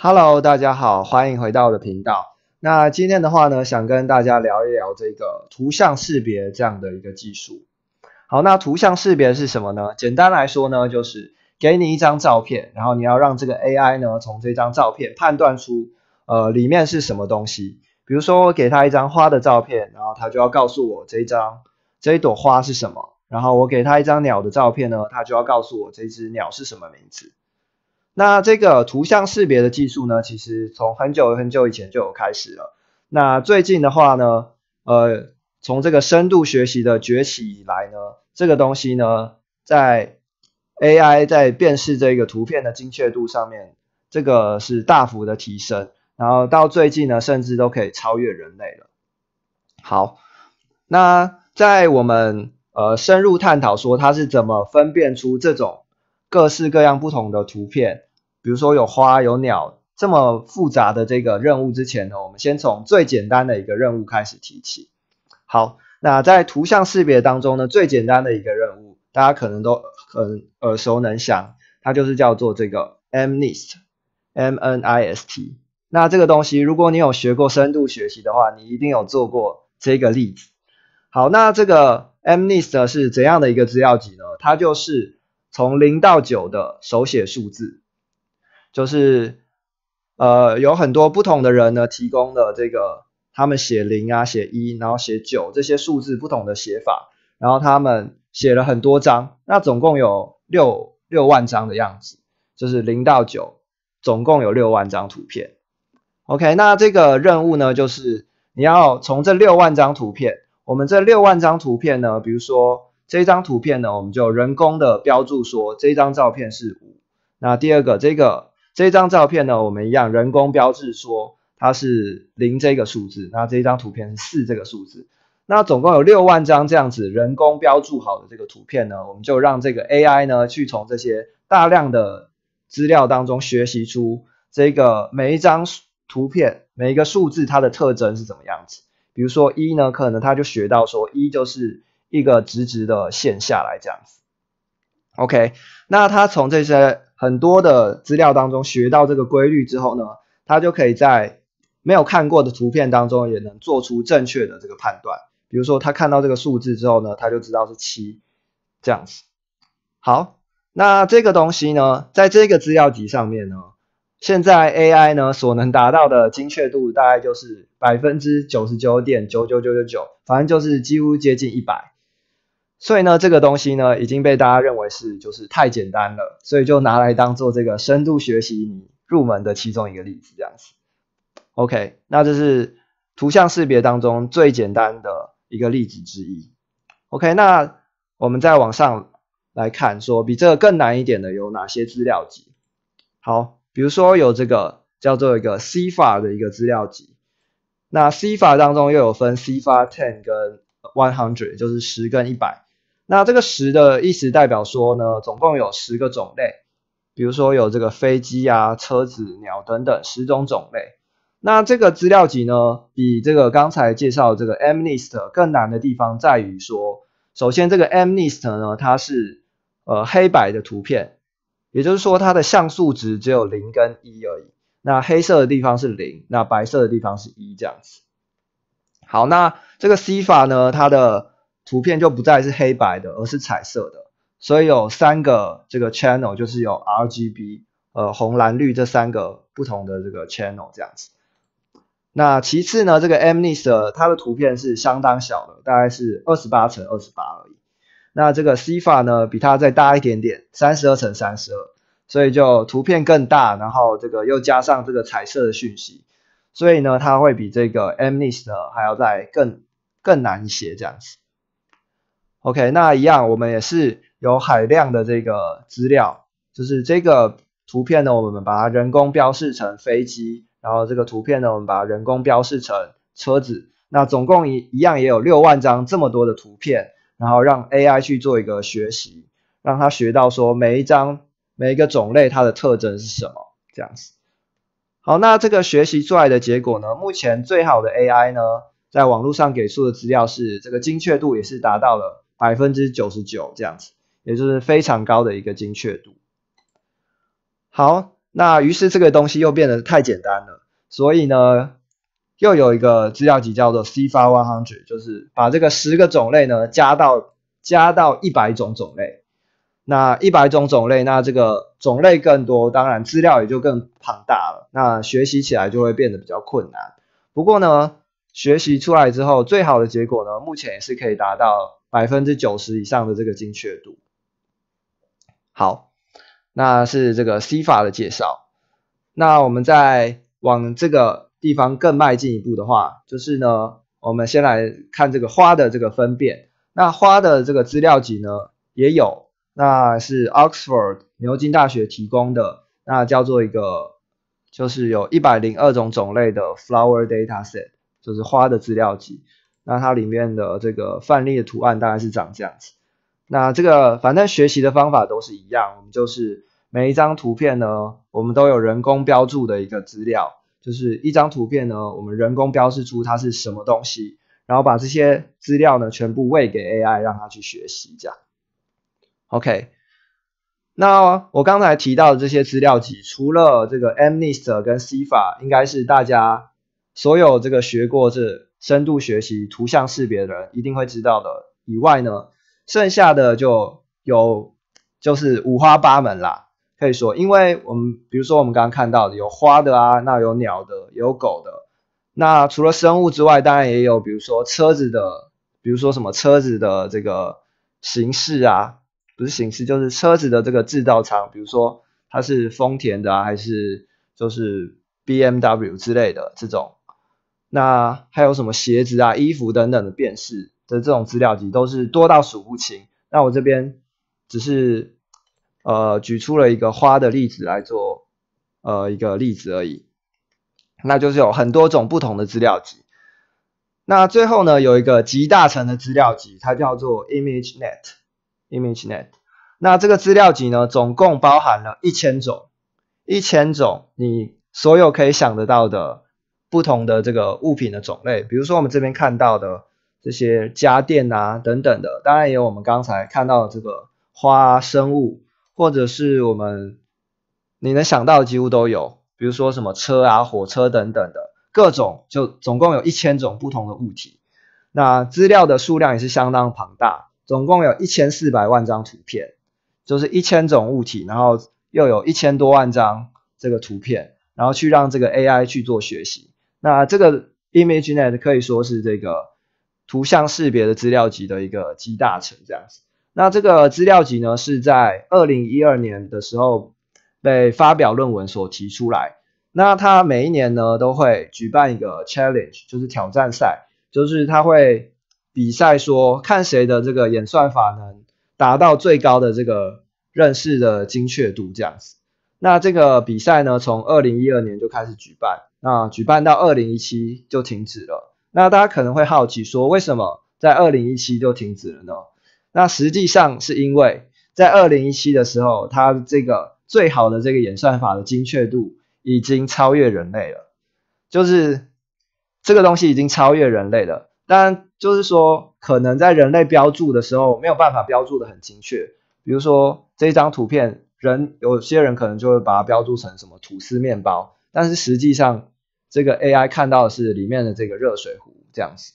Hello，大家好，欢迎回到我的频道。那今天的话呢，想跟大家聊一聊这个图像识别这样的一个技术。好，那图像识别是什么呢？简单来说呢，就是给你一张照片，然后你要让这个 AI 呢，从这张照片判断出，呃，里面是什么东西。比如说我给他一张花的照片，然后他就要告诉我这一张这一朵花是什么。然后我给他一张鸟的照片呢，他就要告诉我这只鸟是什么名字。那这个图像识别的技术呢，其实从很久很久以前就有开始了。那最近的话呢，呃，从这个深度学习的崛起以来呢，这个东西呢，在 AI 在辨识这个图片的精确度上面，这个是大幅的提升。然后到最近呢，甚至都可以超越人类了。好，那在我们呃深入探讨说它是怎么分辨出这种各式各样不同的图片。比如说有花有鸟这么复杂的这个任务之前呢，我们先从最简单的一个任务开始提起。好，那在图像识别当中呢，最简单的一个任务大家可能都很耳熟能详，它就是叫做这个 MNIST。M N I S T。那这个东西如果你有学过深度学习的话，你一定有做过这个例子。好，那这个 MNIST 是怎样的一个资料集呢？它就是从零到九的手写数字。就是呃有很多不同的人呢提供的这个，他们写零啊写一，然后写九这些数字不同的写法，然后他们写了很多张，那总共有六六万张的样子，就是零到九总共有六万张图片。OK，那这个任务呢就是你要从这六万张图片，我们这六万张图片呢，比如说这张图片呢我们就人工的标注说这张照片是五，那第二个这个。这张照片呢，我们一样人工标志说它是零这个数字，那这张图片是四这个数字，那总共有六万张这样子人工标注好的这个图片呢，我们就让这个 AI 呢去从这些大量的资料当中学习出这个每一张图片每一个数字它的特征是怎么样子，比如说一呢，可能它就学到说一就是一个直直的线下来这样子，OK，那它从这些。很多的资料当中学到这个规律之后呢，他就可以在没有看过的图片当中也能做出正确的这个判断。比如说，他看到这个数字之后呢，他就知道是七这样子。好，那这个东西呢，在这个资料集上面呢，现在 AI 呢所能达到的精确度大概就是百分之九十九点九九九九九，反正就是几乎接近一百。所以呢，这个东西呢已经被大家认为是就是太简单了，所以就拿来当做这个深度学习你入门的其中一个例子这样子。OK，那这是图像识别当中最简单的一个例子之一。OK，那我们再往上来看，说比这个更难一点的有哪些资料集？好，比如说有这个叫做一个 c f a 的一个资料集，那 c f a 当中又有分 c f a ten 跟 One hundred，就是十跟一百。那这个十的意思代表说呢，总共有十个种类，比如说有这个飞机啊、车子、鸟等等十种种类。那这个资料集呢，比这个刚才介绍这个 mnist 更难的地方在于说，首先这个 mnist 呢，它是呃黑白的图片，也就是说它的像素值只有零跟一而已。那黑色的地方是零，那白色的地方是一这样子。好，那这个 c 法呢，它的图片就不再是黑白的，而是彩色的，所以有三个这个 channel，就是有 R G B，呃红蓝绿这三个不同的这个 channel 这样子。那其次呢，这个 mnist 的它的图片是相当小的，大概是二十八乘二十八而已。那这个 c i f a 呢比它再大一点点，三十二乘三十二，所以就图片更大，然后这个又加上这个彩色的讯息，所以呢它会比这个 mnist 还要再更更难一些这样子。OK，那一样，我们也是有海量的这个资料，就是这个图片呢，我们把它人工标示成飞机，然后这个图片呢，我们把它人工标示成车子，那总共一一样也有六万张这么多的图片，然后让 AI 去做一个学习，让它学到说每一张每一个种类它的特征是什么这样子。好，那这个学习出来的结果呢，目前最好的 AI 呢，在网络上给出的资料是这个精确度也是达到了。百分之九十九这样子，也就是非常高的一个精确度。好，那于是这个东西又变得太简单了，所以呢，又有一个资料集叫做 c f a r 100，就是把这个十个种类呢加到加到一百种种类。那一百种种类，那这个种类更多，当然资料也就更庞大了。那学习起来就会变得比较困难。不过呢，学习出来之后，最好的结果呢，目前也是可以达到。百分之九十以上的这个精确度。好，那是这个 C 法的介绍。那我们再往这个地方更迈进一步的话，就是呢，我们先来看这个花的这个分辨。那花的这个资料集呢，也有，那是 Oxford 牛津大学提供的，那叫做一个，就是有一百零二种种类的 Flower Dataset，就是花的资料集。那它里面的这个范例的图案大概是长这样子。那这个反正学习的方法都是一样，我们就是每一张图片呢，我们都有人工标注的一个资料，就是一张图片呢，我们人工标示出它是什么东西，然后把这些资料呢全部喂给 AI 让它去学习这样。OK，那我刚才提到的这些资料集，除了这个 MNIST 跟 c i f a 应该是大家所有这个学过这。深度学习图像识别的人一定会知道的。以外呢，剩下的就有就是五花八门啦。可以说，因为我们比如说我们刚刚看到的有花的啊，那有鸟的，有狗的。那除了生物之外，当然也有，比如说车子的，比如说什么车子的这个形式啊，不是形式，就是车子的这个制造厂，比如说它是丰田的啊，还是就是 B M W 之类的这种。那还有什么鞋子啊、衣服等等的辨识的这种资料集都是多到数不清。那我这边只是呃举出了一个花的例子来做呃一个例子而已。那就是有很多种不同的资料集。那最后呢，有一个集大成的资料集，它叫做 ImageNet。ImageNet。那这个资料集呢，总共包含了1000种，1000种你所有可以想得到的。不同的这个物品的种类，比如说我们这边看到的这些家电啊等等的，当然也有我们刚才看到的这个花生物，或者是我们你能想到几乎都有，比如说什么车啊火车等等的各种，就总共有一千种不同的物体。那资料的数量也是相当庞大，总共有一千四百万张图片，就是一千种物体，然后又有一千多万张这个图片，然后去让这个 AI 去做学习。那这个 ImageNet 可以说是这个图像识别的资料集的一个集大成这样子。那这个资料集呢是在二零一二年的时候被发表论文所提出来。那它每一年呢都会举办一个 Challenge，就是挑战赛，就是它会比赛说看谁的这个演算法能达到最高的这个认识的精确度这样子。那这个比赛呢，从二零一二年就开始举办，那举办到二零一七就停止了。那大家可能会好奇说，为什么在二零一七就停止了呢？那实际上是因为在二零一七的时候，它这个最好的这个演算法的精确度已经超越人类了，就是这个东西已经超越人类了。但就是说，可能在人类标注的时候，没有办法标注的很精确，比如说这张图片。人有些人可能就会把它标注成什么吐司面包，但是实际上这个 AI 看到的是里面的这个热水壶这样子。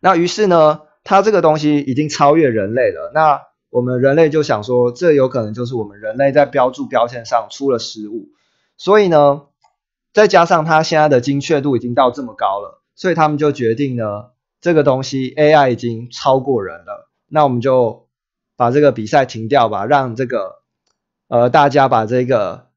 那于是呢，它这个东西已经超越人类了。那我们人类就想说，这有可能就是我们人类在标注标签上出了失误。所以呢，再加上它现在的精确度已经到这么高了，所以他们就决定呢，这个东西 AI 已经超过人了，那我们就把这个比赛停掉吧，让这个。呃，大家把这个，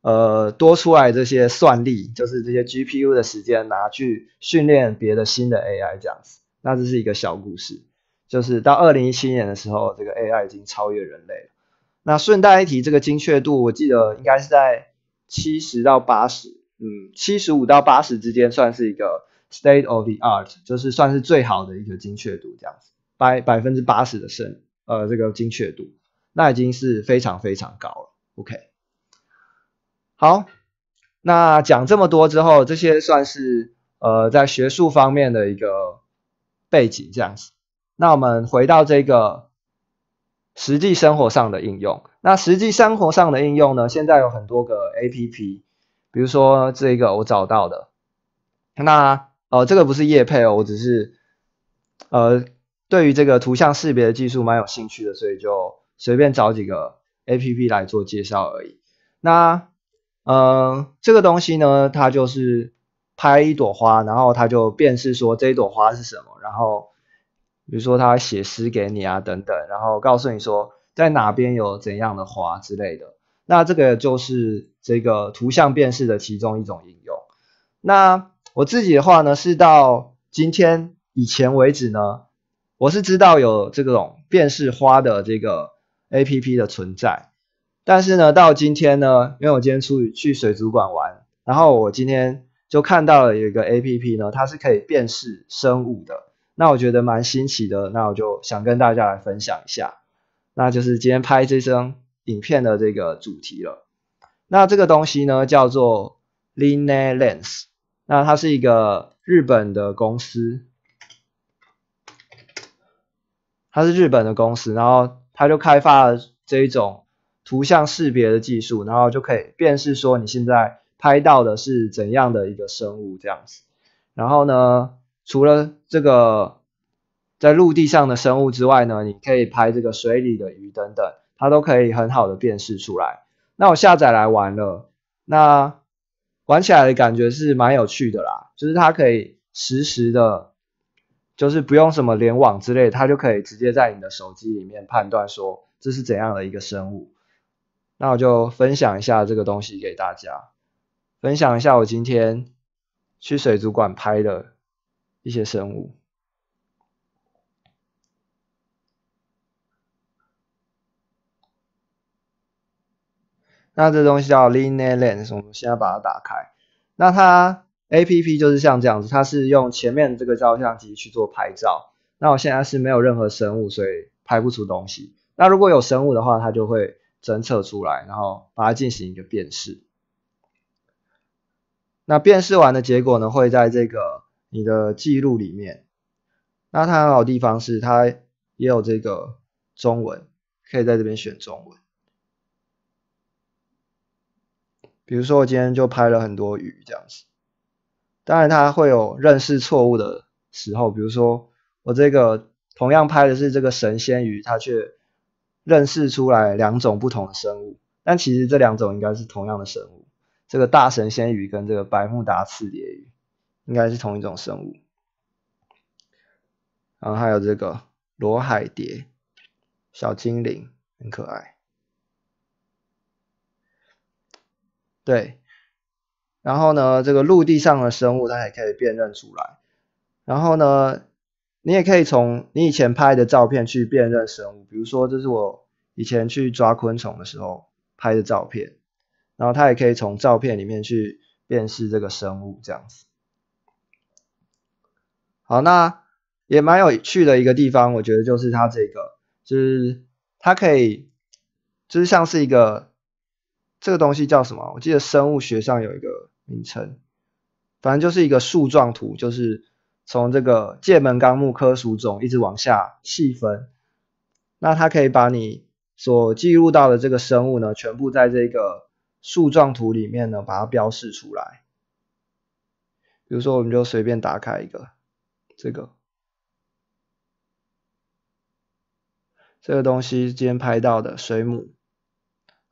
呃，多出来这些算力，就是这些 GPU 的时间拿去训练别的新的 AI，这样子，那这是一个小故事，就是到二零一七年的时候，这个 AI 已经超越人类了。那顺带一提，这个精确度，我记得应该是在七十到八十，嗯，七十五到八十之间，算是一个 state of the art，就是算是最好的一个精确度，这样子，百百分之八十的胜，呃，这个精确度。那已经是非常非常高了。OK，好，那讲这么多之后，这些算是呃在学术方面的一个背景，这样子。那我们回到这个实际生活上的应用。那实际生活上的应用呢，现在有很多个 APP，比如说这个我找到的。那呃，这个不是叶配哦，我只是呃对于这个图像识别技术蛮有兴趣的，所以就。随便找几个 A P P 来做介绍而已。那呃，这个东西呢，它就是拍一朵花，然后它就辨识说这一朵花是什么。然后比如说它写诗给你啊，等等，然后告诉你说在哪边有怎样的花之类的。那这个就是这个图像辨识的其中一种应用。那我自己的话呢，是到今天以前为止呢，我是知道有这种辨识花的这个。A P P 的存在，但是呢，到今天呢，因为我今天出去水族馆玩，然后我今天就看到了有一个 A P P 呢，它是可以辨识生物的，那我觉得蛮新奇的，那我就想跟大家来分享一下，那就是今天拍这张影片的这个主题了。那这个东西呢，叫做 Line Lens，那它是一个日本的公司，它是日本的公司，然后。它就开发了这一种图像识别的技术，然后就可以辨识说你现在拍到的是怎样的一个生物这样子。然后呢，除了这个在陆地上的生物之外呢，你可以拍这个水里的鱼等等，它都可以很好的辨识出来。那我下载来玩了，那玩起来的感觉是蛮有趣的啦，就是它可以实时的。就是不用什么联网之类，它就可以直接在你的手机里面判断说这是怎样的一个生物。那我就分享一下这个东西给大家，分享一下我今天去水族馆拍的一些生物。那这东西叫 Line i l a n d s 我们现在把它打开。那它。A P P 就是像这样子，它是用前面这个照相机去做拍照。那我现在是没有任何生物，所以拍不出东西。那如果有生物的话，它就会侦测出来，然后把它进行一个辨识。那辨识完的结果呢，会在这个你的记录里面。那它很好的地方是，它也有这个中文，可以在这边选中文。比如说我今天就拍了很多鱼这样子。当然，它会有认识错误的时候，比如说我这个同样拍的是这个神仙鱼，它却认识出来两种不同的生物，但其实这两种应该是同样的生物，这个大神仙鱼跟这个白目达刺蝶鱼应该是同一种生物。然后还有这个罗海蝶小精灵，很可爱，对。然后呢，这个陆地上的生物，它也可以辨认出来。然后呢，你也可以从你以前拍的照片去辨认生物，比如说这是我以前去抓昆虫的时候拍的照片，然后它也可以从照片里面去辨识这个生物，这样子。好，那也蛮有趣的一个地方，我觉得就是它这个，就是它可以，就是像是一个这个东西叫什么？我记得生物学上有一个。名称，反正就是一个树状图，就是从这个界门纲目科属种一直往下细分。那它可以把你所记录到的这个生物呢，全部在这个树状图里面呢，把它标示出来。比如说，我们就随便打开一个，这个这个东西今天拍到的水母，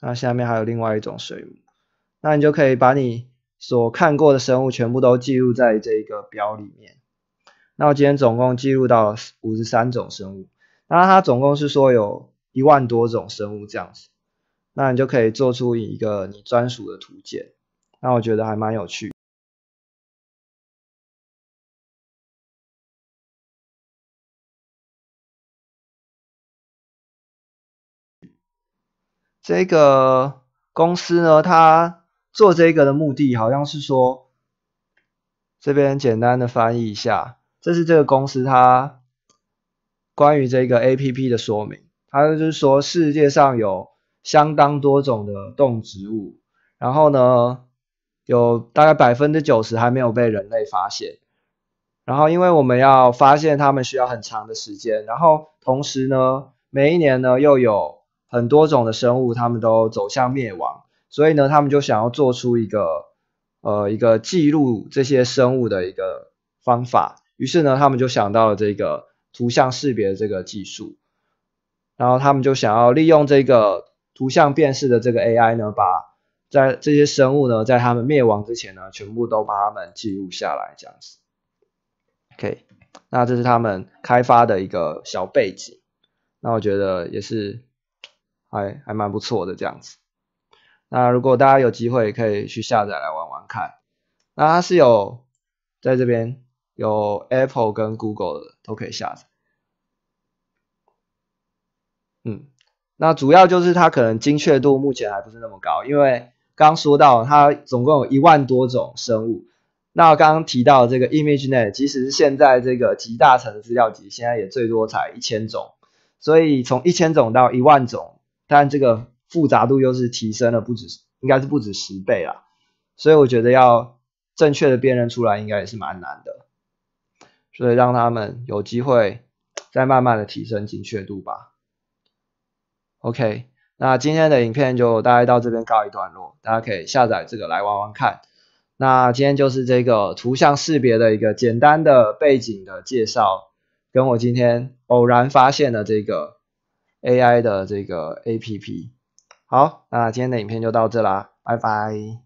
那下面还有另外一种水母，那你就可以把你。所看过的生物全部都记录在这一个表里面。那我今天总共记录到五十三种生物，那它总共是说有一万多种生物这样子。那你就可以做出一个你专属的图鉴，那我觉得还蛮有趣。这个公司呢，它。做这个的目的好像是说，这边简单的翻译一下，这是这个公司它关于这个 APP 的说明。它就是说世界上有相当多种的动植物，然后呢有大概百分之九十还没有被人类发现。然后因为我们要发现它们需要很长的时间，然后同时呢每一年呢又有很多种的生物，他们都走向灭亡。所以呢，他们就想要做出一个，呃，一个记录这些生物的一个方法。于是呢，他们就想到了这个图像识别这个技术，然后他们就想要利用这个图像辨识的这个 AI 呢，把在这些生物呢，在他们灭亡之前呢，全部都把它们记录下来这样子。OK，那这是他们开发的一个小背景，那我觉得也是还还蛮不错的这样子。那如果大家有机会，也可以去下载来玩玩看。那它是有在这边有 Apple 跟 Google 的都可以下载。嗯，那主要就是它可能精确度目前还不是那么高，因为刚说到它总共有一万多种生物。那刚刚提到这个 ImageNet，其实现在这个集大成的资料集现在也最多才一千种，所以从一千种到一万种，但这个复杂度又是提升了不止，应该是不止十倍啦。所以我觉得要正确的辨认出来，应该也是蛮难的。所以让他们有机会再慢慢的提升精确度吧。OK，那今天的影片就大概到这边告一段落。大家可以下载这个来玩玩看。那今天就是这个图像识别的一个简单的背景的介绍，跟我今天偶然发现的这个 AI 的这个 APP。好，那今天的影片就到这啦，拜拜。